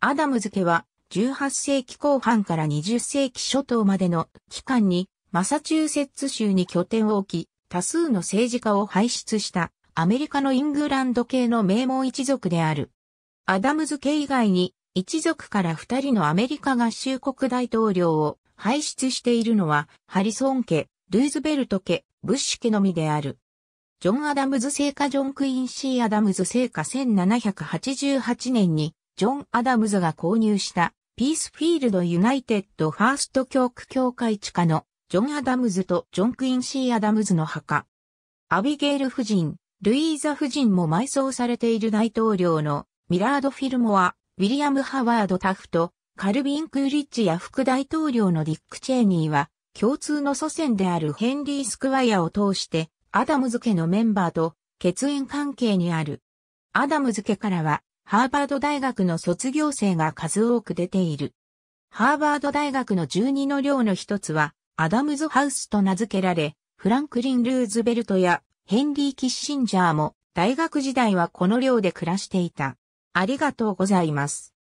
アダムズ家は18世紀後半から20世紀初頭までの期間にマサチューセッツ州に拠点を置き、多数の政治家を輩出したアメリカのイングランド系の名門一族である。アダムズ家以外に一族から二人のアメリカ合衆国大統領を輩出しているのはハリソン家、ルーズベルト家、ブッシュ家のみである。ジョン・アダムズ聖火ジョン・クインシー・アダムズ聖火1788年にジョン・アダムズが購入したピースフィールド・ユナイテッド・ファースト教区教会地下のジョン・アダムズとジョン・クインシー・アダムズの墓。アビゲール夫人、ルイーザ夫人も埋葬されている大統領のミラード・フィルモア、ウィリアム・ハワード・タフト、カルビン・クーリッチや副大統領のディック・チェーニーは共通の祖先であるヘンリー・スクワイアを通してアダムズ家のメンバーと血縁関係にある。アダムズ家からはハーバード大学の卒業生が数多く出ている。ハーバード大学の12の寮の一つは、アダムズハウスと名付けられ、フランクリン・ルーズベルトやヘンリー・キッシンジャーも大学時代はこの寮で暮らしていた。ありがとうございます。